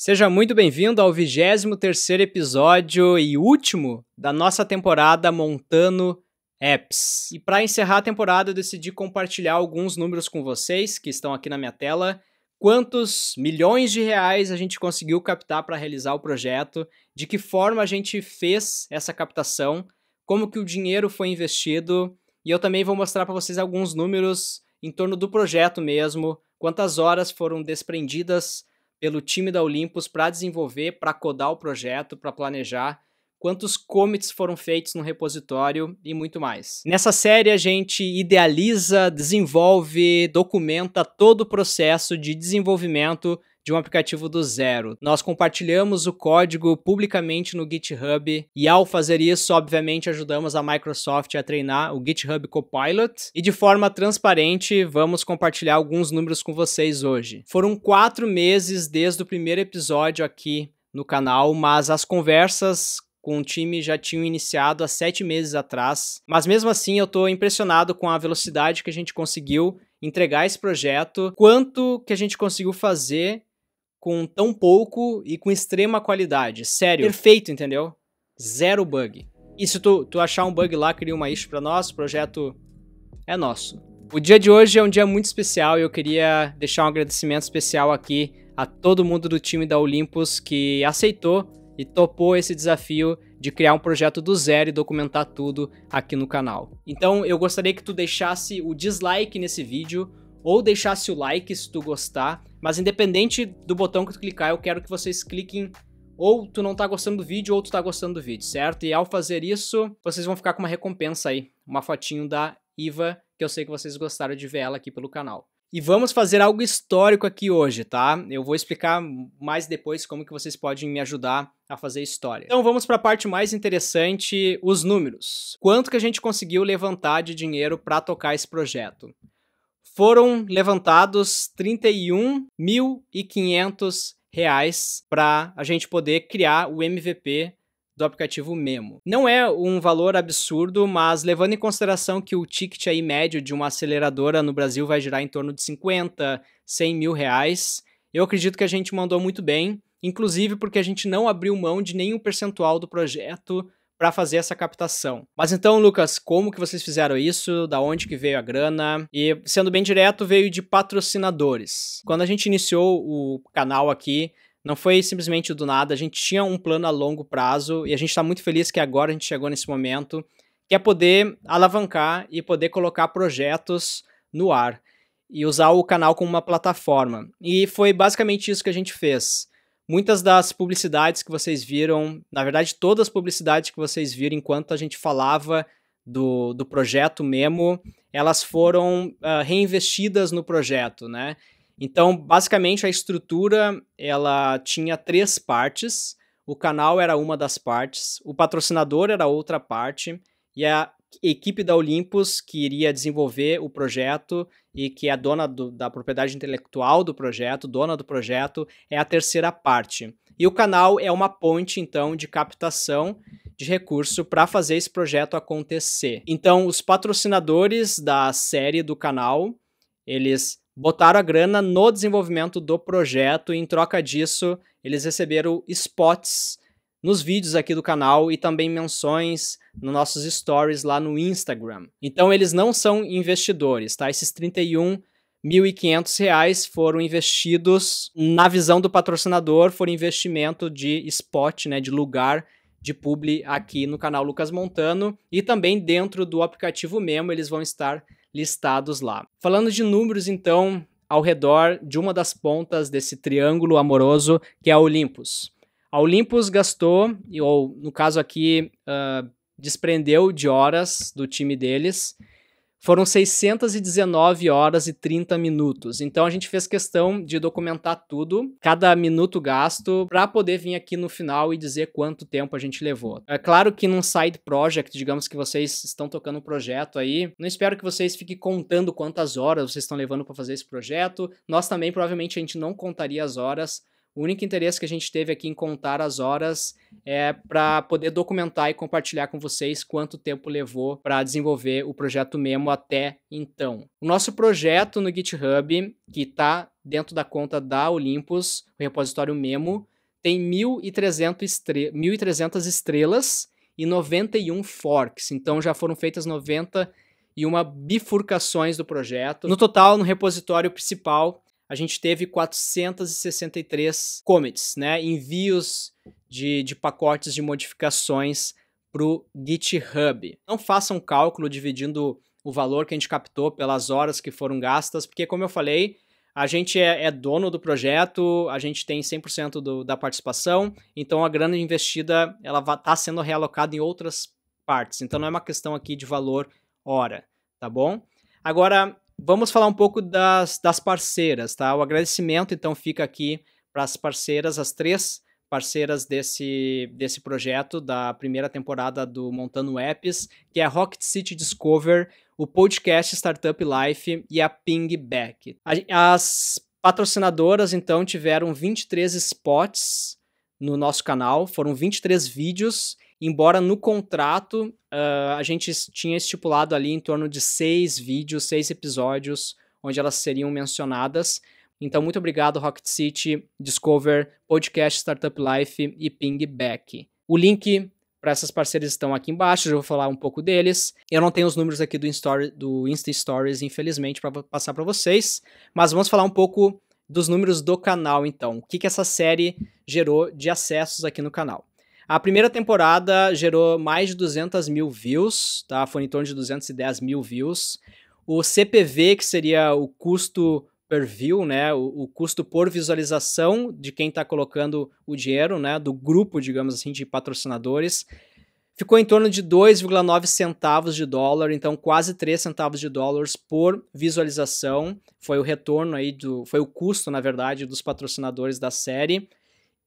Seja muito bem-vindo ao 23 episódio e último da nossa temporada Montano Apps. E para encerrar a temporada, eu decidi compartilhar alguns números com vocês que estão aqui na minha tela. Quantos milhões de reais a gente conseguiu captar para realizar o projeto? De que forma a gente fez essa captação? Como que o dinheiro foi investido? E eu também vou mostrar para vocês alguns números em torno do projeto mesmo, quantas horas foram desprendidas pelo time da Olympus para desenvolver, para codar o projeto, para planejar, quantos commits foram feitos no repositório e muito mais. Nessa série a gente idealiza, desenvolve, documenta todo o processo de desenvolvimento de um aplicativo do zero. Nós compartilhamos o código publicamente no GitHub e ao fazer isso, obviamente, ajudamos a Microsoft a treinar o GitHub Copilot e de forma transparente vamos compartilhar alguns números com vocês hoje. Foram quatro meses desde o primeiro episódio aqui no canal, mas as conversas com o time já tinham iniciado há sete meses atrás. Mas mesmo assim, eu estou impressionado com a velocidade que a gente conseguiu entregar esse projeto, quanto que a gente conseguiu fazer com tão pouco e com extrema qualidade. Sério. Perfeito, entendeu? Zero bug. E se tu, tu achar um bug lá, cria uma ish pra nós, o projeto é nosso. O dia de hoje é um dia muito especial e eu queria deixar um agradecimento especial aqui a todo mundo do time da Olympus que aceitou e topou esse desafio de criar um projeto do zero e documentar tudo aqui no canal. Então eu gostaria que tu deixasse o dislike nesse vídeo, ou deixasse o like se tu gostar, mas independente do botão que tu clicar, eu quero que vocês cliquem ou tu não tá gostando do vídeo ou tu tá gostando do vídeo, certo? E ao fazer isso, vocês vão ficar com uma recompensa aí, uma fotinho da Iva, que eu sei que vocês gostaram de ver ela aqui pelo canal. E vamos fazer algo histórico aqui hoje, tá? Eu vou explicar mais depois como que vocês podem me ajudar a fazer história. Então vamos para a parte mais interessante, os números. Quanto que a gente conseguiu levantar de dinheiro para tocar esse projeto? foram levantados 31.500 reais para a gente poder criar o MVP do aplicativo Memo. Não é um valor absurdo, mas levando em consideração que o ticket aí médio de uma aceleradora no Brasil vai girar em torno de 50, 100 mil reais, eu acredito que a gente mandou muito bem, inclusive porque a gente não abriu mão de nenhum percentual do projeto para fazer essa captação. Mas então, Lucas, como que vocês fizeram isso? Da onde que veio a grana? E sendo bem direto, veio de patrocinadores. Quando a gente iniciou o canal aqui, não foi simplesmente do nada, a gente tinha um plano a longo prazo e a gente está muito feliz que agora a gente chegou nesse momento, que é poder alavancar e poder colocar projetos no ar e usar o canal como uma plataforma. E foi basicamente isso que a gente fez. Muitas das publicidades que vocês viram, na verdade, todas as publicidades que vocês viram enquanto a gente falava do, do projeto Memo, elas foram uh, reinvestidas no projeto, né? Então, basicamente, a estrutura ela tinha três partes. O canal era uma das partes, o patrocinador era outra parte e a equipe da Olympus que iria desenvolver o projeto e que é dona do, da propriedade intelectual do projeto, dona do projeto, é a terceira parte. E o canal é uma ponte, então, de captação de recurso para fazer esse projeto acontecer. Então, os patrocinadores da série do canal, eles botaram a grana no desenvolvimento do projeto e, em troca disso, eles receberam spots nos vídeos aqui do canal e também menções nos nossos stories lá no Instagram. Então eles não são investidores, tá? Esses 31 1.500 reais foram investidos na visão do patrocinador, foram investimento de spot, né, de lugar de publi aqui no canal Lucas Montano e também dentro do aplicativo Memo eles vão estar listados lá. Falando de números então, ao redor de uma das pontas desse triângulo amoroso que é a Olympus. A Olympus gastou, ou no caso aqui, uh, desprendeu de horas do time deles. Foram 619 horas e 30 minutos. Então a gente fez questão de documentar tudo, cada minuto gasto, para poder vir aqui no final e dizer quanto tempo a gente levou. É claro que num side project, digamos que vocês estão tocando um projeto aí, não espero que vocês fiquem contando quantas horas vocês estão levando para fazer esse projeto. Nós também provavelmente a gente não contaria as horas, o único interesse que a gente teve aqui em contar as horas é para poder documentar e compartilhar com vocês quanto tempo levou para desenvolver o projeto Memo até então. O nosso projeto no GitHub, que está dentro da conta da Olympus, o repositório Memo, tem 1.300 estre 1.300 estrelas e 91 forks. Então já foram feitas 91 bifurcações do projeto. No total, no repositório principal, a gente teve 463 commits, né? Envios de, de pacotes de modificações para o GitHub. Não faça um cálculo dividindo o valor que a gente captou pelas horas que foram gastas, porque, como eu falei, a gente é, é dono do projeto, a gente tem 100% do, da participação, então a grana investida ela está sendo realocada em outras partes. Então não é uma questão aqui de valor hora, tá bom? Agora, Vamos falar um pouco das, das parceiras, tá? O agradecimento, então, fica aqui para as parceiras, as três parceiras desse, desse projeto, da primeira temporada do Montano Apps, que é a Rocket City Discover, o podcast Startup Life e a Pingback. As patrocinadoras, então, tiveram 23 spots no nosso canal, foram 23 vídeos embora no contrato uh, a gente tinha estipulado ali em torno de seis vídeos, seis episódios, onde elas seriam mencionadas. Então, muito obrigado, Rocket City, Discover, Podcast Startup Life e Pingback. O link para essas parcerias estão aqui embaixo, eu vou falar um pouco deles. Eu não tenho os números aqui do, Insta, do Insta Stories, infelizmente, para passar para vocês, mas vamos falar um pouco dos números do canal, então. O que, que essa série gerou de acessos aqui no canal? A primeira temporada gerou mais de 200 mil views, tá? Foi em torno de 210 mil views. O CPV, que seria o custo per view, né? O, o custo por visualização de quem está colocando o dinheiro, né? Do grupo, digamos assim, de patrocinadores, ficou em torno de 2,9 centavos de dólar, então quase 3 centavos de dólares por visualização. Foi o retorno aí do, foi o custo, na verdade, dos patrocinadores da série.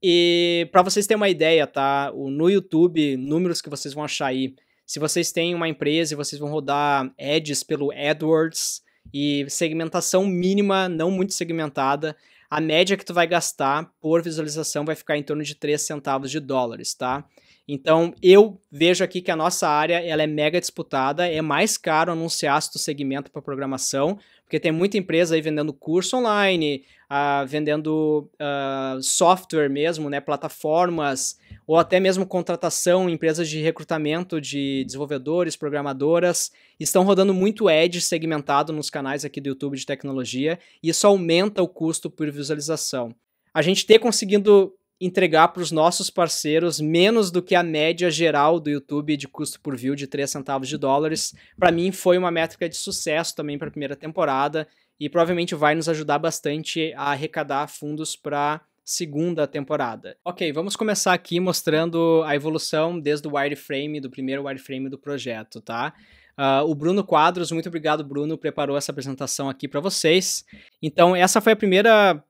E para vocês terem uma ideia, tá? No YouTube, números que vocês vão achar aí. Se vocês têm uma empresa e vocês vão rodar ads pelo AdWords e segmentação mínima, não muito segmentada, a média que tu vai gastar por visualização vai ficar em torno de 3 centavos de dólares, tá? Então, eu vejo aqui que a nossa área ela é mega disputada, é mais caro anunciar se tu segmenta para programação, porque tem muita empresa aí vendendo curso online, ah, vendendo software mesmo, né, plataformas, ou até mesmo contratação, empresas de recrutamento de desenvolvedores, programadoras, estão rodando muito ad segmentado nos canais aqui do YouTube de tecnologia, e isso aumenta o custo por visualização. A gente ter conseguido entregar para os nossos parceiros menos do que a média geral do YouTube de custo por view de 3 centavos de dólares. Para mim foi uma métrica de sucesso também para a primeira temporada e provavelmente vai nos ajudar bastante a arrecadar fundos para segunda temporada. Ok, vamos começar aqui mostrando a evolução desde o wireframe, do primeiro wireframe do projeto, tá? Uh, o Bruno Quadros, muito obrigado, Bruno, preparou essa apresentação aqui para vocês. Então, essa foi a primeira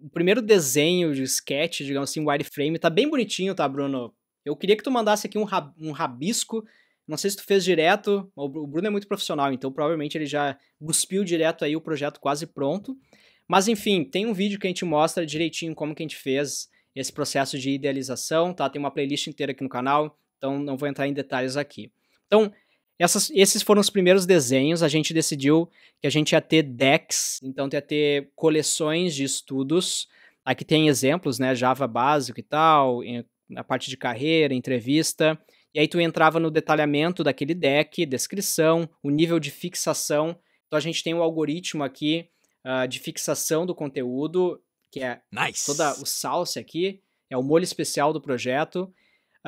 o primeiro desenho de sketch, digamos assim, wireframe, tá bem bonitinho, tá, Bruno? Eu queria que tu mandasse aqui um, rab um rabisco. Não sei se tu fez direto, o Bruno é muito profissional, então provavelmente ele já cuspiu direto aí o projeto quase pronto. Mas enfim, tem um vídeo que a gente mostra direitinho como que a gente fez esse processo de idealização, tá? Tem uma playlist inteira aqui no canal, então não vou entrar em detalhes aqui. Então, essas, esses foram os primeiros desenhos. A gente decidiu que a gente ia ter decks, então ia ter coleções de estudos. Aqui tem exemplos, né? Java básico e tal, a parte de carreira, entrevista. E aí tu entrava no detalhamento daquele deck, descrição, o nível de fixação. Então a gente tem um algoritmo aqui uh, de fixação do conteúdo, que é nice. toda o salse aqui, é o molho especial do projeto.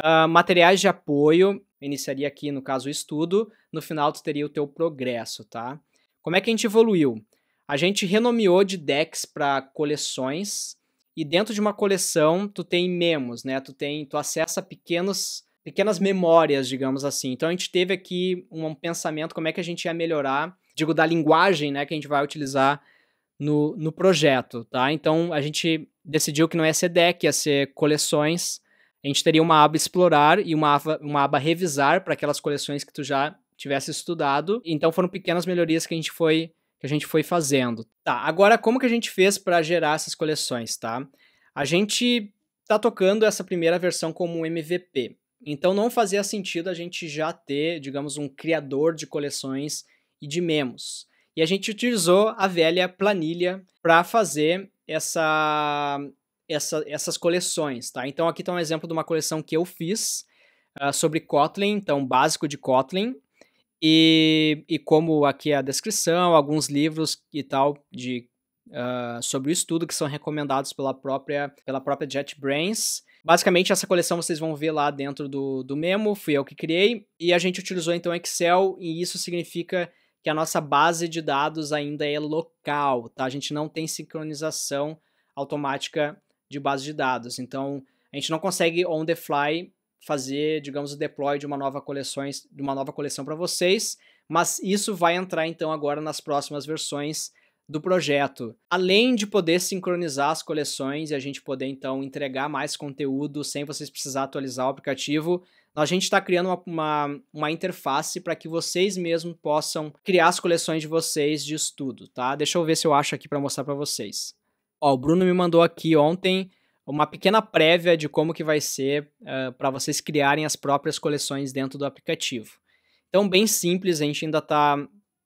Ah, materiais de apoio, iniciaria aqui, no caso, o estudo. No final, tu teria o teu progresso, tá? Como é que a gente evoluiu? A gente renomeou de decks para coleções e dentro de uma coleção tu tem memos, né? Tu tem, tu acessa pequenos, pequenas memórias, digamos assim. Então a gente teve aqui um pensamento como é que a gente ia melhorar, digo da linguagem, né, que a gente vai utilizar no, no projeto, tá? Então a gente decidiu que não ia ser deck, ia ser coleções a gente teria uma aba explorar e uma aba, uma aba revisar para aquelas coleções que tu já tivesse estudado. Então foram pequenas melhorias que a gente foi que a gente foi fazendo. Tá, agora como que a gente fez para gerar essas coleções, tá? A gente tá tocando essa primeira versão como um MVP. Então não fazia sentido a gente já ter, digamos, um criador de coleções e de memos. E a gente utilizou a velha planilha para fazer essa essa, essas coleções, tá? Então aqui está um exemplo de uma coleção que eu fiz uh, sobre Kotlin, então básico de Kotlin, e, e como aqui é a descrição, alguns livros e tal de, uh, sobre o estudo que são recomendados pela própria, pela própria JetBrains. Basicamente, essa coleção vocês vão ver lá dentro do, do memo, fui eu que criei, e a gente utilizou então Excel, e isso significa que a nossa base de dados ainda é local, tá? A gente não tem sincronização automática de base de dados. Então, a gente não consegue on the fly fazer, digamos, o deploy de uma nova coleção, de uma nova coleção para vocês, mas isso vai entrar então agora nas próximas versões do projeto. Além de poder sincronizar as coleções e a gente poder então entregar mais conteúdo sem vocês precisar atualizar o aplicativo, a gente está criando uma, uma, uma interface para que vocês mesmos possam criar as coleções de vocês de estudo, tá? Deixa eu ver se eu acho aqui para mostrar para vocês. Ó, o Bruno me mandou aqui ontem uma pequena prévia de como que vai ser uh, eh, para vocês criarem as próprias coleções dentro do aplicativo. Então, bem simples, a gente ainda está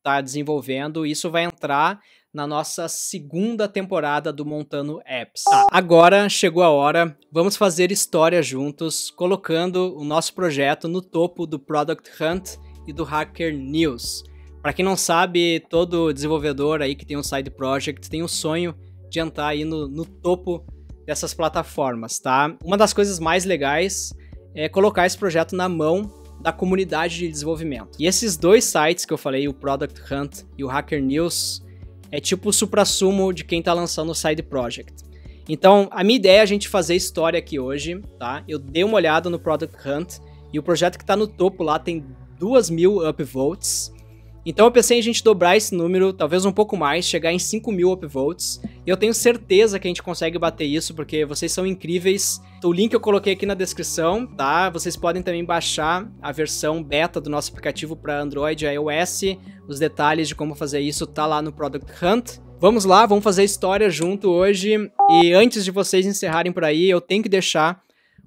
tá desenvolvendo. Isso vai entrar na nossa segunda temporada do Montano Apps. Tá, agora chegou a hora, vamos fazer história juntos, colocando o nosso projeto no topo do Product Hunt e do Hacker News. Para quem não sabe, todo desenvolvedor aí que tem um side project tem o um sonho adiantar aí no, no topo dessas plataformas, tá? Uma das coisas mais legais é colocar esse projeto na mão da comunidade de desenvolvimento. E esses dois sites que eu falei, o Product Hunt e o Hacker News, é tipo o supra-sumo de quem tá lançando o side project. Então, a minha ideia é a gente fazer história aqui hoje, tá? Eu dei uma olhada no Product Hunt e o projeto que tá no topo lá tem 2 mil upvotes. Então eu pensei em a gente dobrar esse número, talvez um pouco mais, chegar em 5 mil upvotes. E eu tenho certeza que a gente consegue bater isso, porque vocês são incríveis. o link eu coloquei aqui na descrição, tá? Vocês podem também baixar a versão beta do nosso aplicativo para Android e iOS. Os detalhes de como fazer isso tá lá no Product Hunt. Vamos lá, vamos fazer história junto hoje. E antes de vocês encerrarem por aí, eu tenho que deixar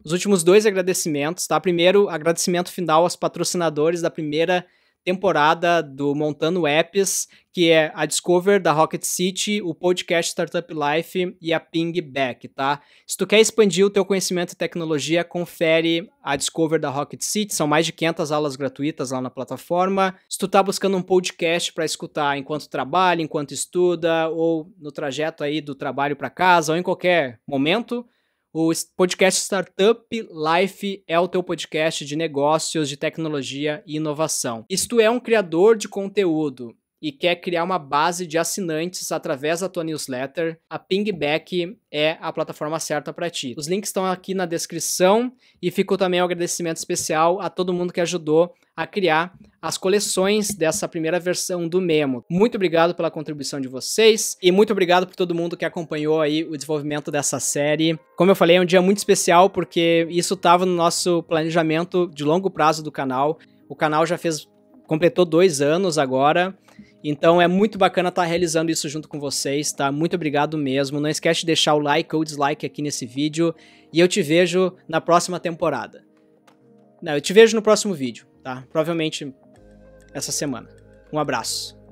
os últimos dois agradecimentos, tá? Primeiro, agradecimento final aos patrocinadores da primeira temporada do Montano Apps, que é a Discover da Rocket City, o podcast Startup Life e a Ping Back, tá? Se tu quer expandir o teu conhecimento em tecnologia, confere a Discover da Rocket City, são mais de 500 aulas gratuitas lá na plataforma. Se tu tá buscando um podcast para escutar enquanto trabalha, enquanto estuda ou no trajeto aí do trabalho para casa ou em qualquer momento, o podcast Startup Life é o teu podcast de negócios, de tecnologia e inovação. Isto é um criador de conteúdo e quer criar uma base de assinantes através da tua newsletter, a Pingback é a plataforma certa para ti. Os links estão aqui na descrição e ficou também um agradecimento especial a todo mundo que ajudou a criar as coleções dessa primeira versão do Memo. Muito obrigado pela contribuição de vocês e muito obrigado por todo mundo que acompanhou aí o desenvolvimento dessa série. Como eu falei, é um dia muito especial porque isso estava no nosso planejamento de longo prazo do canal. O canal já fez completou dois anos agora então é muito bacana estar tá realizando isso junto com vocês, tá? Muito obrigado mesmo. Não esquece de deixar o like ou dislike aqui nesse vídeo e eu te vejo na próxima temporada. Não, eu te vejo no próximo vídeo, tá? Provavelmente essa semana. Um abraço.